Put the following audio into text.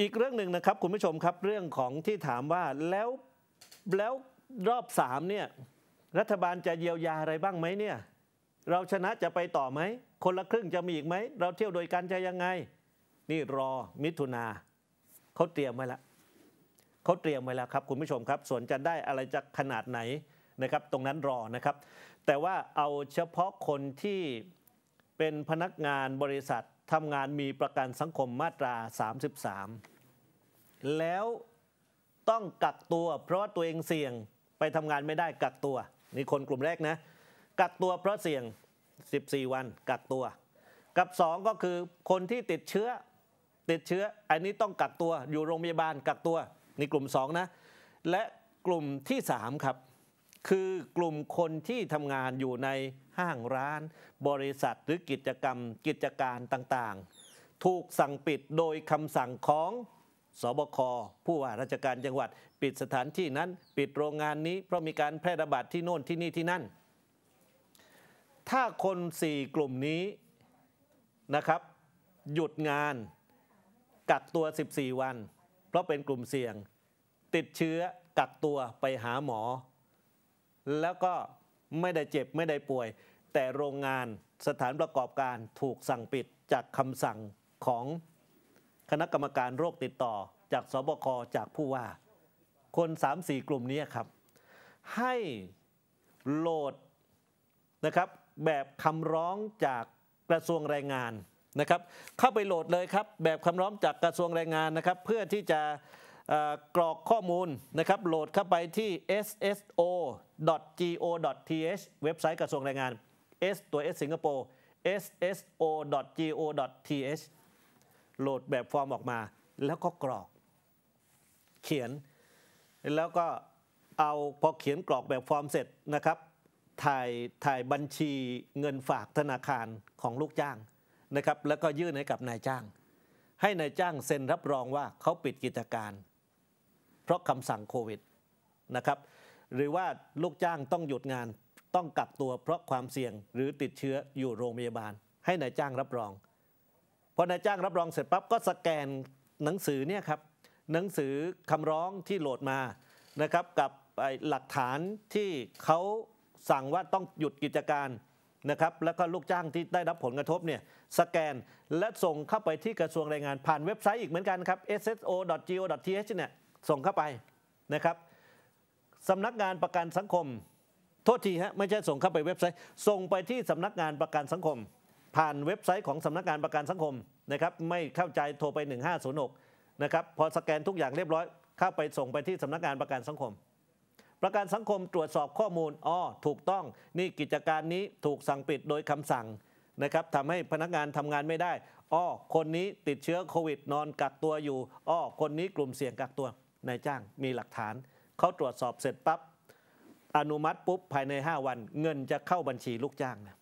อีกเรื่องหนึ่งนะครับคุณผู้ชมครับเรื่องของที่ถามว่าแล้วแล้วรอบสามเนี่ยรัฐบาลจะเยียวยาอะไรบ้างไหมเนี่ยเราชนะจะไปต่อไหมคนละครึ่งจะมีอีกไหมเราเที่ยวโดยการจะยังไง นี่รอมิถุนาเขาเตรียมไว้แล้วเขาเตรียมไว้แล้วครับ คุณผู้ชมครับส่วนจะได้อะไรจากขนาดไหนนะครับ ตรงนั้นรอนะครับ แต่ว่าเอาเฉพาะคนที่เป็นพนักงานบริษัททำงานมีประกันสังคมมาตรา 33 แล้วต้องกักตัว เพราะตัวเองเสี่ยงไปทำงานไม่ได้กักตัวนี่คนกลุ่มแรกนะ กักตัวเพราะเสี่ยง 14 วันกักตัว กับ 2 ก็คือคนที่ติดเชื้อติดเชื้ออันนี้ต้องกักตัวอยู่โรงพยาบาลกักตัวนี่กลุ่ม2นะและกลุ่มที่ 3 ครับคือกลุ่มคนที่ทำงานอยู่ในห้างร้าน บริษัทหรือกิจกรรม กิจการต่างๆ ถูกสั่งปิดโดยคำสั่งของ สบค ผู้ว่าราชการจังหวัด ปิดสถานที่นั้นปิดโรงงานนี้เพราะมีการแพร่ระบาดที่โน่นที่นี่ที่นั่น ถ้าคนสี่กลุ่มนี้นะครับ หยุดงานกักตัว 14 วัน เพราะเป็นกลุ่มเสี่ยง ติดเชื้อกักตัวไปหาหมอแล้วก็ไม่ได้เจ็บไม่ได้ป่วย แต่โรงงานสถานประกอบการถูกสั่งปิดจากคำสั่งของคณะกรรมการโรคติดต่อ จากสบคจากผู้ว่าคน 3-4 กลุ่มนี้ครับ ให้โหลดนะครับแบบคำร้องจากกระทรวงแรงงานนะครับ เข้าไปโหลดเลยครับ แบบคำร้องจากกระทรวงแรงงานนะครับ เพื่อที่จะกรอกข้อมูลนะครับโหลดเข้าไปที่ sso.go.th เว็บไซต์กระทรวงแรงงาน S ตัว S สิงคโปร์ sso.go.th โหลดแบบฟอร์มออกมา แล้วก็กรอกเขียน แล้วก็เอาพอเขียนกรอกแบบฟอร์มเสร็จนะครับ ถ่ายถ่ายบัญชีเงินฝากธนาคารของลูกจ้างนะครับแล้วก็ยื่นให้กับนายจ้าง ให้นายจ้างเซ็นรับรองว่าเขาปิดกิจการพราะคำสั่งโควิดนะครับ หรือว่าลูกจ้างต้องหยุดงานต้องกักตัวเพราะความเสี่ยง หรือติดเชื้ออยู่โรงพยาบาล ให้นายจ้างรับรอง พอนายจ้างรับรองเสร็จปั๊บก็สแกนหนังสือเนี่ยครับหนังสือคำร้องที่โหลดมานะครับกับหลักฐานที่เขาสั่งว่าต้องหยุดกิจการนะครับแล้วก็ลูกจ้างที่ได้รับผลกระทบเนี่ยสแกนและส่งเข้าไปที่กระทรวงแรงงานผ่านเว็บไซต์อีกเหมือนกันครับ sso.go.th เนี่ยส่งเข้าไปนะครับสำนักงานประกันสังคม โทษทีฮะไม่ใช่ส่งเข้าไปเว็บไซต์ ส่งไปที่สำนักงานประกันสังคม ผ่านเว็บไซต์ของสำนักงานประกันสังคมนะครับไม่เข้าใจโทรไป 1506นะครับพอสแกนทุกอย่างเรียบร้อย เข้าไปส่งไปที่สำนักงานประกันสังคม ประกันสังคมตรวจสอบข้อมูลอ๋อถูกต้องนี่กิจการนี้ถูกสั่งปิดโดยคำสั่งนะครับทำให้พนักงานทำงานไม่ได้อ้อ คนนี้ติดเชื้อโควิด นอนกักตัวอยู่อ้อคนนี้กลุ่มเสี่ยงกักตัวนายจ้างมีหลักฐานเขาตรวจสอบเสร็จปับ๊บอนุมัติปุ๊บภายใน 5 วัน เงินจะเข้าบัญชีลูกจ้างนะ